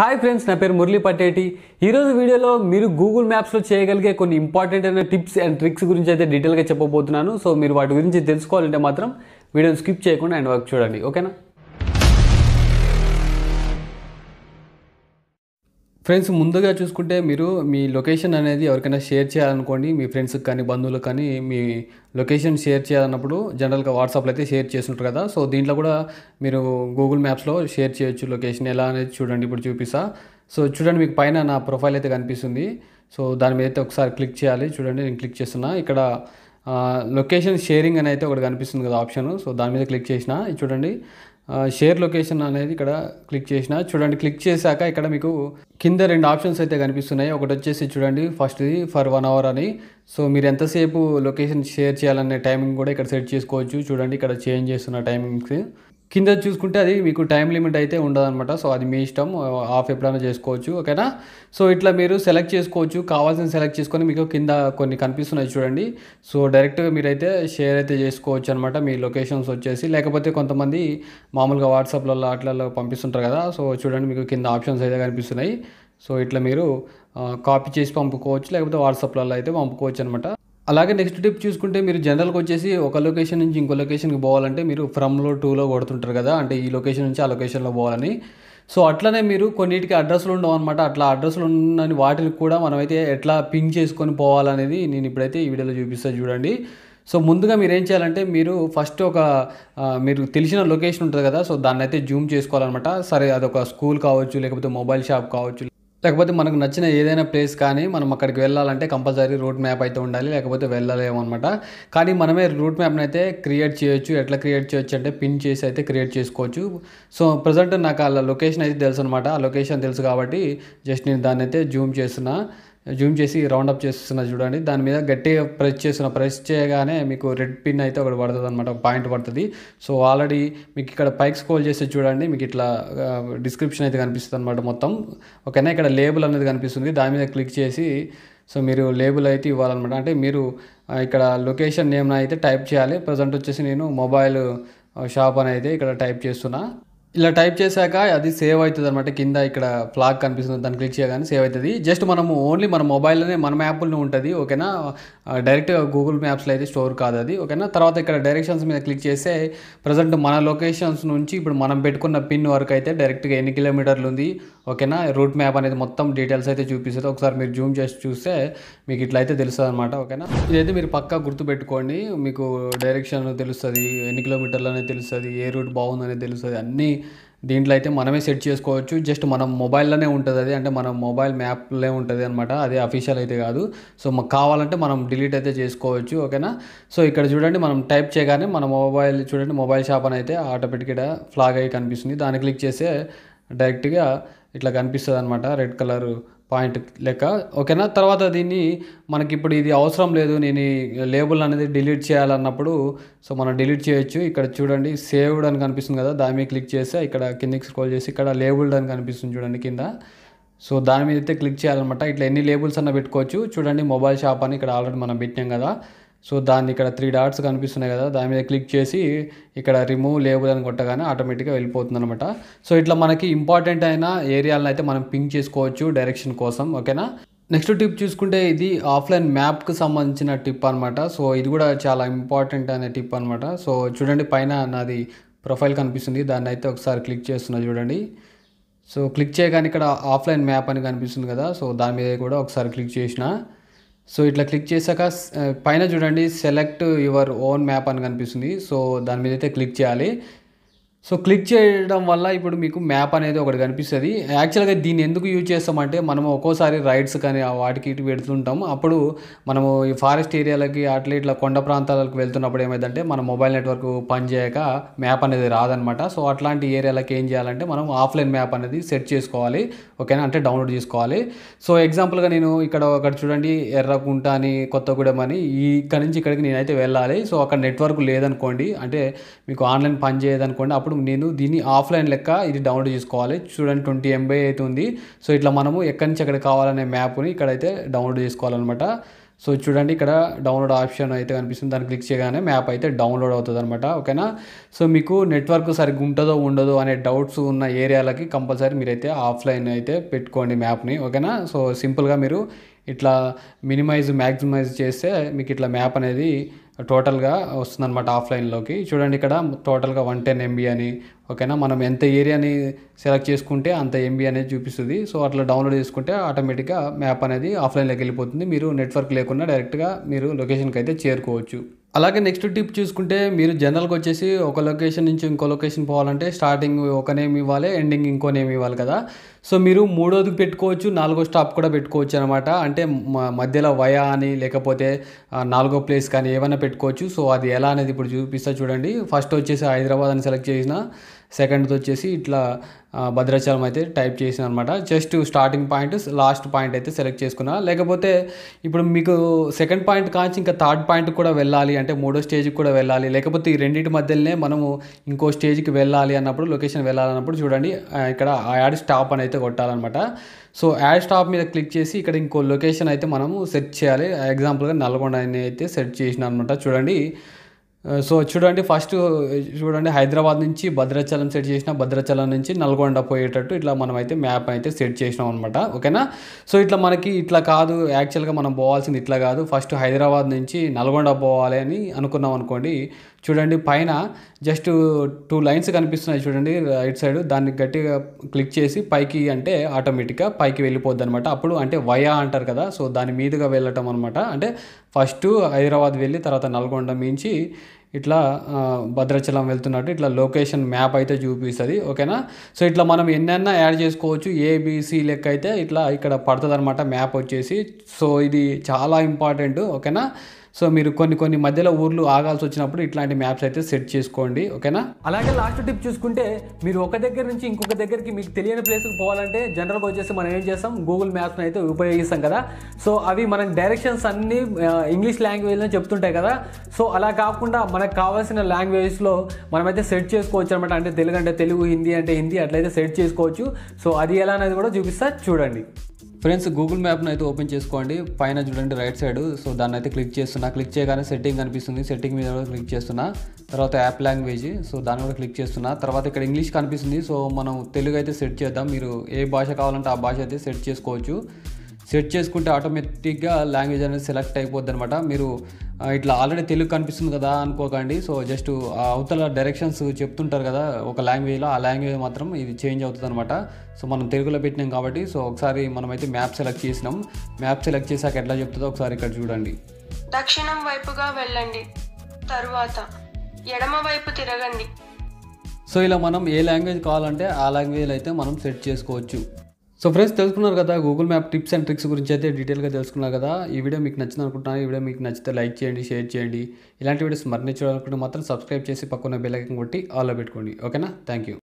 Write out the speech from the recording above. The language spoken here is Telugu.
హాయ్ ఫ్రెండ్స్ నా పేరు మురళీ పటేటి ఈరోజు వీడియోలో మీరు గూగుల్ మ్యాప్స్లో చేయగలిగే కొన్ని ఇంపార్టెంట్ అయిన టిప్స్ అండ్ ట్రిక్స్ గురించి అయితే డీటెయిల్గా చెప్పబోతున్నాను సో మీరు వాటి గురించి తెలుసుకోవాలంటే మాత్రం వీడియోని స్కిప్ చేయకుండా అండ్ వర్క్ చూడండి ఓకేనా ఫ్రెండ్స్ ముందుగా చూసుకుంటే మీరు మీ లొకేషన్ అనేది ఎవరికైనా షేర్ చేయాలనుకోండి మీ ఫ్రెండ్స్కి కానీ బంధువులకు కానీ మీ లొకేషన్ షేర్ చేయాలన్నప్పుడు జనరల్గా వాట్సాప్లో అయితే షేర్ చేస్తుంటారు కదా సో దీంట్లో కూడా మీరు గూగుల్ మ్యాప్స్లో షేర్ చేయొచ్చు లొకేషన్ ఎలా అనేది చూడండి ఇప్పుడు చూపిస్తా సో చూడండి మీకు పైన నా ప్రొఫైల్ అయితే కనిపిస్తుంది సో దాని మీద అయితే ఒకసారి క్లిక్ చేయాలి చూడండి నేను క్లిక్ చేస్తున్నా ఇక్కడ లొకేషన్ షేరింగ్ అని అయితే ఒకటి కనిపిస్తుంది కదా ఆప్షన్ సో దాని మీద క్లిక్ చేసిన చూడండి షేర్ లొకేషన్ అనేది ఇక్కడ క్లిక్ చేసిన చూడండి క్లిక్ చేశాక ఇక్కడ మీకు కింద రెండు ఆప్షన్స్ అయితే కనిపిస్తున్నాయి ఒకటి వచ్చేసి చూడండి ఫస్ట్ది ఫర్ వన్ అవర్ అని సో మీరు ఎంతసేపు లొకేషన్ షేర్ చేయాలనే టైమింగ్ కూడా ఇక్కడ సెట్ చేసుకోవచ్చు చూడండి ఇక్కడ చేంజ్ చేస్తున్న టైమింగ్స్ కింద చూసుకుంటే అది మీకు టైం లిమిట్ అయితే ఉండదన్నమాట సో అది మీ ఇష్టం ఆఫ్ ఎప్పుడైనా చేసుకోవచ్చు ఓకేనా సో ఇట్లా మీరు సెలెక్ట్ చేసుకోవచ్చు కావాల్సిన సెలెక్ట్ చేసుకొని మీకు కింద కొన్ని కనిపిస్తున్నాయి చూడండి సో డైరెక్ట్గా మీరైతే షేర్ అయితే చేసుకోవచ్చు అనమాట మీ లొకేషన్స్ వచ్చేసి లేకపోతే కొంతమంది మామూలుగా వాట్సాప్లలో అట్లలో పంపిస్తుంటారు కదా సో చూడండి మీకు కింద ఆప్షన్స్ అయితే కనిపిస్తున్నాయి సో ఇట్లా మీరు కాపీ చేసి పంపుకోవచ్చు లేకపోతే వాట్సాప్లలో అయితే పంపుకోవచ్చు అనమాట అలాగే నెక్స్ట్ టిప్ చూసుకుంటే మీరు జనరల్కి వచ్చేసి ఒక లొకేషన్ నుంచి ఇంకో లొకేషన్కి పోవాలంటే మీరు ఫ్రమ్లో టూలో కొడుతుంటారు కదా అంటే ఈ లొకేషన్ నుంచి ఆ లొకేషన్లో పోవాలని సో అట్లనే మీరు కొన్నిటికి అడ్రస్లు ఉండవు అనమాట అట్లా అడ్రస్లు ఉన్నని వాటికి కూడా మనమైతే ఎట్లా పింక్ చేసుకొని పోవాలనేది నేను ఇప్పుడైతే ఈ వీడియోలో చూపిస్తాను చూడండి సో ముందుగా మీరు ఏం చేయాలంటే మీరు ఫస్ట్ ఒక మీరు తెలిసిన లొకేషన్ ఉంటుంది కదా సో దాన్ని అయితే జూమ్ చేసుకోవాలన్నమాట సరే అదొక స్కూల్ కావచ్చు లేకపోతే మొబైల్ షాప్ కావచ్చు లేకపోతే మనకు నచ్చిన ఏదైనా ప్లేస్ కానీ మనం అక్కడికి వెళ్ళాలంటే కంపల్సరీ రూట్ మ్యాప్ అయితే ఉండాలి లేకపోతే వెళ్ళలేమన్నమాట కానీ మనమే రూట్ మ్యాప్ని అయితే క్రియేట్ చేయొచ్చు ఎట్లా క్రియేట్ చేయొచ్చు అంటే పిన్ చేసి అయితే క్రియేట్ చేసుకోవచ్చు సో ప్రజెంట్ నాకు అలా లొకేషన్ అయితే తెలుసు అనమాట ఆ లొకేషన్ తెలుసు కాబట్టి జస్ట్ నేను దాన్ని అయితే జూమ్ చేస్తున్నా జూమ్ చేసి రౌండ్ అప్ చేస్తున్నా చూడండి దాని మీద గట్టిగా ప్రెస్ చేస్తున్న ప్రెస్ చేయగానే మీకు రెడ్ పిన్ అయితే ఒకటి పడుతుంది అనమాట ఒక పాయింట్ పడుతుంది సో ఆల్రెడీ మీకు ఇక్కడ పైక్ స్కోల్ చేసి చూడండి మీకు ఇట్లా డిస్క్రిప్షన్ అయితే కనిపిస్తుంది అనమాట మొత్తం ఓకేనా ఇక్కడ లేబుల్ అనేది కనిపిస్తుంది దాని మీద క్లిక్ చేసి సో మీరు లేబుల్ అయితే ఇవ్వాలన్నమాట అంటే మీరు ఇక్కడ లొకేషన్ నేమ్ అయితే టైప్ చేయాలి ప్రజెంట్ వచ్చేసి నేను మొబైల్ షాప్ అని అయితే ఇక్కడ టైప్ చేస్తున్నా ఇలా టైప్ చేశాక అది సేవ్ అవుతుంది అనమాట కింద ఇక్కడ ఫ్లాగ్ కనిపిస్తుంది దాన్ని క్లిక్ చేయగానే సేవ్ అవుతుంది జస్ట్ మనము ఓన్లీ మన మొబైల్లోనే మన మ్యాప్లోనే ఉంటుంది ఓకేనా డైరెక్ట్ గూగుల్ మ్యాప్స్లో అయితే స్టోర్ కాదు అది ఓకేనా తర్వాత ఇక్కడ డైరెక్షన్స్ మీద క్లిక్ చేస్తే ప్రజెంట్ మన లొకేషన్స్ నుంచి ఇప్పుడు మనం పెట్టుకున్న పిన్ వరకు అయితే డైరెక్ట్గా ఎన్ని కిలోమీటర్లు ఉంది ఓకేనా రూట్ మ్యాప్ అనేది మొత్తం డీటెయిల్స్ అయితే చూపిస్తుంది ఒకసారి మీరు జూమ్ చేసి చూస్తే మీకు ఇట్లా అయితే తెలుస్తుంది అనమాట ఓకేనా ఇదైతే మీరు పక్కా గుర్తుపెట్టుకోండి మీకు డైరెక్షన్ తెలుస్తుంది ఎన్ని కిలోమీటర్లు అనేది తెలుస్తుంది ఏ రూట్ బాగుందనేది తెలుస్తుంది అన్నీ దీంట్లో అయితే మనమే సెట్ చేసుకోవచ్చు జస్ట్ మనం మొబైల్లోనే ఉంటుంది అది అంటే మన మొబైల్ మ్యాప్లే ఉంటుంది అనమాట అది అఫీషియల్ అయితే కాదు సో మాకు కావాలంటే మనం డిలీట్ అయితే చేసుకోవచ్చు ఓకేనా సో ఇక్కడ చూడండి మనం టైప్ చేయగానే మన మొబైల్ చూడండి మొబైల్ షాప్ అని అయితే ఆటోమేటిక్గా ఫ్లాగ్ అయ్యి కనిపిస్తుంది దాన్ని క్లిక్ చేస్తే డైరెక్ట్గా ఇట్లా కనిపిస్తుంది అనమాట రెడ్ కలర్ పాయింట్ లెక్క ఓకేనా తర్వాత దీన్ని మనకి ఇప్పుడు ఇది అవసరం లేదు నేను లేబుల్ అనేది డిలీట్ చేయాలన్నప్పుడు సో మనం డిలీట్ చేయొచ్చు ఇక్కడ చూడండి సేవ్డ్ అని కనిపిస్తుంది కదా దాని మీద క్లిక్ చేస్తే ఇక్కడ కిందకి స్క్రోల్ చేసి ఇక్కడ లేబుల్డ్ అని కనిపిస్తుంది చూడండి కింద సో దాని మీద అయితే క్లిక్ చేయాలన్నమాట ఇట్లా ఎన్ని లేబుల్స్ అన్న పెట్టుకోవచ్చు చూడండి మొబైల్ షాప్ అని ఇక్కడ ఆల్రెడీ మనం పెట్టినాం కదా సో దాన్ని ఇక్కడ త్రీ డాట్స్ కనిపిస్తున్నాయి కదా దాని మీద క్లిక్ చేసి ఇక్కడ రిమూవ్ లేబుల్ అని కొట్టగానే ఆటోమేటిక్గా వెళ్ళిపోతుంది అనమాట సో ఇట్లా మనకి ఇంపార్టెంట్ అయిన ఏరియాలను అయితే మనం పింక్ చేసుకోవచ్చు డైరెక్షన్ కోసం ఓకేనా నెక్స్ట్ టిప్ చూసుకుంటే ఇది ఆఫ్లైన్ మ్యాప్కి సంబంధించిన టిప్ అనమాట సో ఇది కూడా చాలా ఇంపార్టెంట్ అనే టిప్ అనమాట సో చూడండి పైన నాది ప్రొఫైల్ కనిపిస్తుంది దాన్ని అయితే ఒకసారి క్లిక్ చేస్తున్నా చూడండి సో క్లిక్ చేయగానే ఇక్కడ ఆఫ్లైన్ మ్యాప్ అని కనిపిస్తుంది కదా సో దాని మీద కూడా ఒకసారి క్లిక్ చేసిన సో ఇట్లా క్లిక్ చేశాక పైన చూడండి సెలెక్ట్ యువర్ ఓన్ మ్యాప్ అని కనిపిస్తుంది సో దాని మీద అయితే క్లిక్ చేయాలి సో క్లిక్ చేయడం వల్ల ఇప్పుడు మీకు మ్యాప్ అనేది ఒకటి కనిపిస్తుంది యాక్చువల్గా దీన్ని ఎందుకు యూజ్ చేస్తామంటే మనం ఒక్కోసారి రైడ్స్ కానీ వాటికి ఇటు పెడుతుంటాము అప్పుడు మనము ఈ ఫారెస్ట్ ఏరియాలకి అట్లా ఇట్లా కొండ ప్రాంతాలకు వెళ్తున్నప్పుడు ఏమైందంటే మన మొబైల్ నెట్వర్క్ పనిచేయక మ్యాప్ అనేది రాదనమాట సో అట్లాంటి ఏరియాలకి ఏం చేయాలంటే మనం ఆఫ్లైన్ మ్యాప్ అనేది సెట్ చేసుకోవాలి ఓకేనా అంటే డౌన్లోడ్ చేసుకోవాలి సో ఎగ్జాంపుల్గా నేను ఇక్కడ అక్కడ చూడండి ఎర్రకుంట అని కొత్తగూడెం అని ఇక్కడ నుంచి ఇక్కడికి నేనైతే వెళ్ళాలి సో అక్కడ నెట్వర్క్ లేదనుకోండి అంటే మీకు ఆన్లైన్ పని చేయదనుకోండి అప్పుడు అప్పుడు నేను దీన్ని ఆఫ్లైన్ లెక్క ఇది డౌన్లోడ్ చేసుకోవాలి చూడండి ట్వంటీ ఎంబై అయితే ఉంది సో ఇట్లా మనము ఎక్కడి నుంచి ఎక్కడ కావాలనే మ్యాప్ని ఇక్కడైతే డౌన్లోడ్ చేసుకోవాలన్నమాట సో చూడండి ఇక్కడ డౌన్లోడ్ ఆప్షన్ అయితే కనిపిస్తుంది దాన్ని క్లిక్ చేయగానే మ్యాప్ అయితే డౌన్లోడ్ అవుతుంది అనమాట ఓకేనా సో మీకు నెట్వర్క్ సరిగ్గా ఉంటుందో ఉండదో అనే డౌట్స్ ఉన్న ఏరియాలకి కంపల్సరీ మీరైతే ఆఫ్లైన్ అయితే పెట్టుకోండి మ్యాప్ని ఓకేనా సో సింపుల్గా మీరు ఇట్లా మినిమైజ్ మ్యాక్సిమైజ్ చేస్తే మీకు ఇట్లా మ్యాప్ అనేది టోటల్గా వస్తుంది అనమాట ఆఫ్లైన్లోకి చూడండి ఇక్కడ టోటల్గా వన్ టెన్ ఎంబీ అని ఓకేనా మనం ఎంత ఏరియాని సెలెక్ట్ చేసుకుంటే అంత ఎంబీ అనేది చూపిస్తుంది సో అట్లా డౌన్లోడ్ చేసుకుంటే ఆటోమేటిక్గా మ్యాప్ అనేది ఆఫ్లైన్లోకి వెళ్ళిపోతుంది మీరు నెట్వర్క్ లేకుండా డైరెక్ట్గా మీరు లొకేషన్కి అయితే చేరుకోవచ్చు అలాగే నెక్స్ట్ టిప్ చూసుకుంటే మీరు జనరల్గా వచ్చేసి ఒక లొకేషన్ నుంచి ఇంకో లొకేషన్ పోవాలంటే స్టార్టింగ్ ఒక నేమ్ ఇవ్వాలి ఎండింగ్ ఇంకో నేమ్ ఇవ్వాలి కదా సో మీరు మూడోది పెట్టుకోవచ్చు నాలుగో స్టాప్ కూడా పెట్టుకోవచ్చు అనమాట అంటే మధ్యలో వయా అని లేకపోతే నాలుగో ప్లేస్ కానీ ఏమైనా పెట్టుకోవచ్చు సో అది ఎలా అనేది ఇప్పుడు చూపిస్తా చూడండి ఫస్ట్ వచ్చేసి హైదరాబాద్ అని సెలెక్ట్ చేసిన సెకండ్ది వచ్చేసి ఇట్లా భద్రాచలం అయితే టైప్ చేసిన అనమాట just starting point last point అయితే సెలెక్ట్ చేసుకున్నా లేకపోతే ఇప్పుడు మీకు సెకండ్ పాయింట్ కాచి ఇంకా థర్డ్ పాయింట్ కూడా వెళ్ళాలి అంటే మూడో స్టేజ్కి కూడా వెళ్ళాలి లేకపోతే ఈ రెండింటి మధ్యలోనే మనము ఇంకో స్టేజ్కి వెళ్ళాలి అన్నప్పుడు లొకేషన్ వెళ్ళాలన్నప్పుడు చూడండి ఇక్కడ యాడ్ స్టాప్ అనేది అయితే కొట్టాలన్నమాట సో యాడ్ స్టాప్ మీద క్లిక్ చేసి ఇక్కడ ఇంకో లొకేషన్ అయితే మనము సెర్చ్ చేయాలి ఎగ్జాంపుల్గా నల్గొండ అయితే సెర్చ్ చేసిన అనమాట చూడండి సో చూడండి ఫస్ట్ చూడండి హైదరాబాద్ నుంచి భద్రాచలం సెట్ చేసిన భద్రాచలం నుంచి నల్గొండ పోయేటట్టు ఇట్లా మనం అయితే మ్యాప్ అయితే సెట్ చేసినాం అనమాట ఓకేనా సో ఇట్లా మనకి ఇట్లా కాదు యాక్చువల్గా మనం పోవాల్సింది ఇట్లా కాదు ఫస్ట్ హైదరాబాద్ నుంచి నల్గొండ పోవాలి అని అనుకున్నాం అనుకోండి చూడండి పైన జస్ట్ టూ లైన్స్ కనిపిస్తున్నాయి చూడండి రైట్ సైడ్ దాన్ని గట్టిగా క్లిక్ చేసి పైకి అంటే ఆటోమేటిక్గా పైకి వెళ్ళిపోద్ది అనమాట అప్పుడు అంటే వయా అంటారు కదా సో దాని మీదుగా వెళ్ళటం అనమాట అంటే ఫస్ట్ హైదరాబాద్ వెళ్ళి తర్వాత నల్గొండ మించి ఇట్లా భద్రాచలం వెళ్తున్నట్టు ఇట్లా లొకేషన్ మ్యాప్ అయితే చూపిస్తుంది ఓకేనా సో ఇట్లా మనం ఎన్నైనా యాడ్ చేసుకోవచ్చు ఏబిసి లెక్క అయితే ఇట్లా ఇక్కడ పడుతుంది అనమాట మ్యాప్ వచ్చేసి సో ఇది చాలా ఇంపార్టెంట్ ఓకేనా సో మీరు కొన్ని కొన్ని మధ్యలో ఊర్లు ఆగాల్సి వచ్చినప్పుడు ఇట్లాంటి మ్యాప్స్ అయితే సెట్ చేసుకోండి ఓకేనా అలాగే లాస్ట్ టిప్ చూసుకుంటే మీరు ఒక దగ్గర నుంచి ఇంకొక దగ్గరికి మీకు తెలియని ప్లేస్కి పోవాలంటే జనరల్గా వచ్చేసి మనం ఏం చేస్తాం గూగుల్ మ్యాప్స్ని అయితే ఉపయోగిస్తాం కదా సో అవి మనం డైరెక్షన్స్ అన్నీ ఇంగ్లీష్ లాంగ్వేజ్లో చెప్తుంటాయి కదా సో అలా కాకుండా మనకు కావాల్సిన లాంగ్వేజ్లో మనమైతే సెట్ చేసుకోవచ్చు అనమాట అంటే తెలుగు అంటే తెలుగు హిందీ అంటే హిందీ అట్లయితే సెట్ చేసుకోవచ్చు సో అది ఎలా అనేది కూడా చూపిస్తా చూడండి ఫ్రెండ్స్ గూగుల్ మ్యాప్ను అయితే ఓపెన్ చేసుకోండి పైన చూడండి రైట్ సైడ్ సో దాన్ని అయితే క్లిక్ చేస్తున్నా క్లిక్ చేయగానే సెట్టింగ్ కనిపిస్తుంది సెట్టింగ్ మీద కూడా క్లిక్ చేస్తున్నా తర్వాత యాప్ లాంగ్వేజ్ సో దాన్ని కూడా క్లిక్ చేస్తున్నా తర్వాత ఇక్కడ ఇంగ్లీష్ కనిపిస్తుంది సో మనం తెలుగు అయితే సెట్ చేద్దాం మీరు ఏ భాష కావాలంటే ఆ భాష అయితే సెట్ చేసుకోవచ్చు సెట్ చేసుకుంటే ఆటోమేటిక్గా లాంగ్వేజ్ అనేది సెలెక్ట్ అయిపోద్ది అనమాట మీరు ఇట్లా ఆల్రెడీ తెలుగు కనిపిస్తుంది కదా అనుకోకండి సో జస్ట్ అవతల డైరెక్షన్స్ చెప్తుంటారు కదా ఒక లాంగ్వేజ్లో ఆ లాంగ్వేజ్ మాత్రం ఇది చేంజ్ అవుతుంది అనమాట సో మనం తెలుగులో పెట్టినాం కాబట్టి సో ఒకసారి మనమైతే మ్యాప్ సెలెక్ట్ చేసినాం మ్యాప్ సెలెక్ట్ చేశాక ఎట్లా చెప్తుందో ఒకసారి ఇక్కడ చూడండి దక్షిణం వైపుగా వెళ్ళండి తరువాత ఎడమ వైపు తిరగండి సో ఇలా మనం ఏ లాంగ్వేజ్ కావాలంటే ఆ లాంగ్వేజ్లో అయితే మనం సెట్ చేసుకోవచ్చు సో ఫ్రెండ్స్ తెలుసుకున్నారు కదా Google map tips and tricks గురించి అయితే డీటెయిల్గా తెలుసుకున్నారు కదా ఈ వీడియో మీకు నచ్చింది అనుకుంటున్నాను ఈ వీడియో మీకు నచ్చితే లైక్ చేయండి షేర్ చేయండి ఇలాంటి వీడియోస్ మరణించాలనుకుంటే మాత్రం సబ్స్క్రైబ్ చేసి పక్కన బెల్ కొట్టి ఆల్లో పెట్టుకోండి ఓకేనా థ్యాంక్ యూ